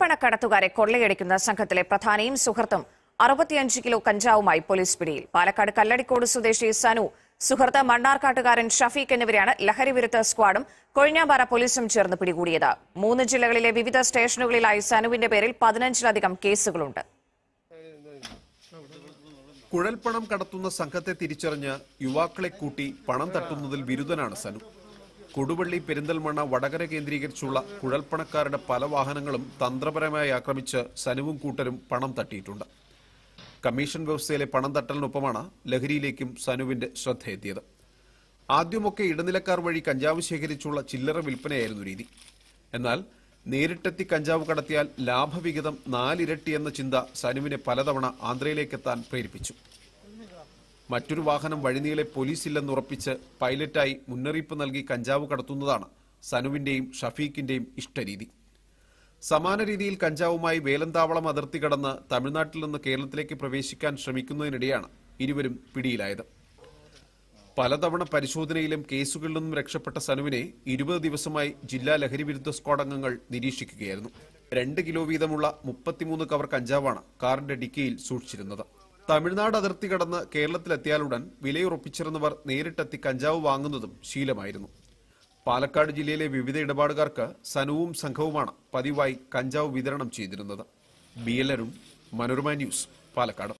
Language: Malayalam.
മിനറൽ കടത്തുകാരെ കൊള്ളയടിക്കുന്ന സംഘത്തിലെ പ്രധാനിയും സുഹൃത്തും അറുപത്തിയഞ്ച് കിലോ കഞ്ചാവുമായി പോലീസ് പിടിയിൽ പാലക്കാട് കല്ലടിക്കോട് സ്വദേശി സനു സുഹൃത്ത് മണ്ണാർക്കാട്ടുകാരൻ ഷഫീഖ് ലഹരി ലഹരിവിരുദ്ധ സ്ക്വാഡും കൊഴിഞ്ഞാമ്പാറ പോലീസും ചേർന്ന് പിടികൂടിയത് മൂന്ന് ജില്ലകളിലെ വിവിധ സ്റ്റേഷനുകളിലായി സനുവിന്റെ പേരിൽ പതിനഞ്ചിലധികം കേസുകളുണ്ട് കുഴൽപ്പണം കടത്തുന്ന സംഘത്തെ തിരിച്ചറിഞ്ഞ് യുവാക്കളെ കൂട്ടി പണം തട്ടുന്നതിൽ ബിരുദനാണ് സനു കൊടുവള്ളി പെരിന്തൽമണ്ണ വടകര കേന്ദ്രീകരിച്ചുള്ള കുഴൽപ്പണക്കാരുടെ പല വാഹനങ്ങളും തന്ത്രപരമായി ആക്രമിച്ച് സനുവും കൂട്ടരും പണം തട്ടിയിട്ടുണ്ട് കമ്മീഷൻ വ്യവസ്ഥയിലെ പണം തട്ടലിനൊപ്പമാണ് ലഹരിയിലേക്കും സനുവിന്റെ ശ്രദ്ധയെത്തിയത് ആദ്യമൊക്കെ ഇടനിലക്കാർ വഴി കഞ്ചാവ് ശേഖരിച്ചുള്ള ചില്ലറ വിൽപ്പനയായിരുന്നു രീതി എന്നാൽ നേരിട്ടെത്തി കഞ്ചാവ് കടത്തിയാൽ ലാഭവിഹിതം നാലിരട്ടി എന്ന ചിന്ത സനുവിനെ പലതവണ ആന്ധ്രയിലേക്കെത്താൻ പ്രേരിപ്പിച്ചു മറ്റൊരു വാഹനം വഴിനീളെ പോലീസില്ലെന്ന് ഉറപ്പിച്ച് പൈലറ്റായി മുന്നറിയിപ്പ് നൽകി കഞ്ചാവ് കടത്തുന്നതാണ് സനുവിന്റെയും ഷഫീഖിന്റെയും ഇഷ്ടരീതി സമാന രീതിയിൽ കഞ്ചാവുമായി വേലന്താവളം അതിർത്തി കടന്ന് തമിഴ്നാട്ടിൽ നിന്ന് കേരളത്തിലേക്ക് പ്രവേശിക്കാൻ ശ്രമിക്കുന്നതിനിടെയാണ് ഇരുവരും പിടിയിലായത് പലതവണ പരിശോധനയിലും കേസുകളിൽ നിന്നും രക്ഷപ്പെട്ട സനുവിനെ ഇരുപത് ദിവസമായി ജില്ലാ ലഹരി വിരുദ്ധ സ്ക്വാഡ് അംഗങ്ങൾ നിരീക്ഷിക്കുകയായിരുന്നു രണ്ട് കിലോ വീതമുള്ള മുപ്പത്തിമൂന്ന് കവർ കഞ്ചാവാണ് കാറിന്റെ ഡിക്കിയിൽ സൂക്ഷിച്ചിരുന്നത് തമിഴ്നാട് അതിർത്തി കടന്ന് കേരളത്തിലെത്തിയാലുടൻ വിലയുറപ്പിച്ചിരുന്നവർ നേരിട്ടെത്തി കഞ്ചാവ് വാങ്ങുന്നതും ശീലമായിരുന്നു പാലക്കാട് ജില്ലയിലെ വിവിധ ഇടപാടുകാർക്ക് സനുവും സംഘവുമാണ് പതിവായി കഞ്ചാവ് വിതരണം ചെയ്തിരുന്നത് B L Manorama news Palakkad